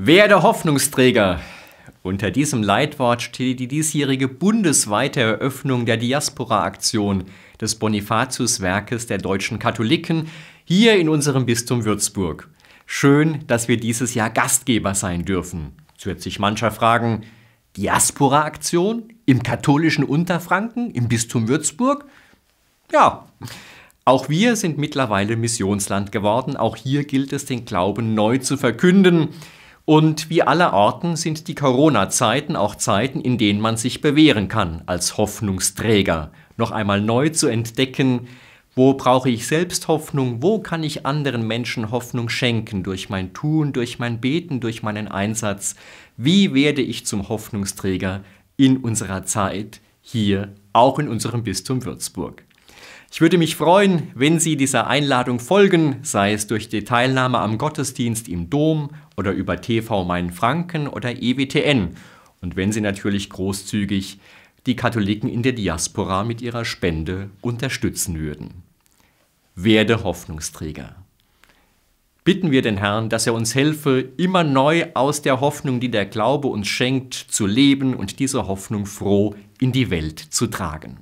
Werde Hoffnungsträger. Unter diesem Leitwort steht die diesjährige bundesweite Eröffnung der Diaspora-Aktion des Bonifatius-Werkes der deutschen Katholiken hier in unserem Bistum Würzburg. Schön, dass wir dieses Jahr Gastgeber sein dürfen. Jetzt wird sich mancher fragen, Diaspora-Aktion im katholischen Unterfranken, im Bistum Würzburg? Ja, auch wir sind mittlerweile Missionsland geworden. Auch hier gilt es, den Glauben neu zu verkünden. Und wie alle Orten sind die Corona-Zeiten auch Zeiten, in denen man sich bewähren kann als Hoffnungsträger. Noch einmal neu zu entdecken, wo brauche ich selbst Hoffnung, wo kann ich anderen Menschen Hoffnung schenken durch mein Tun, durch mein Beten, durch meinen Einsatz. Wie werde ich zum Hoffnungsträger in unserer Zeit hier, auch in unserem Bistum Würzburg? Ich würde mich freuen, wenn Sie dieser Einladung folgen, sei es durch die Teilnahme am Gottesdienst im Dom oder über TV Franken oder EWTN und wenn Sie natürlich großzügig die Katholiken in der Diaspora mit ihrer Spende unterstützen würden. Werde Hoffnungsträger. Bitten wir den Herrn, dass er uns helfe, immer neu aus der Hoffnung, die der Glaube uns schenkt, zu leben und diese Hoffnung froh in die Welt zu tragen.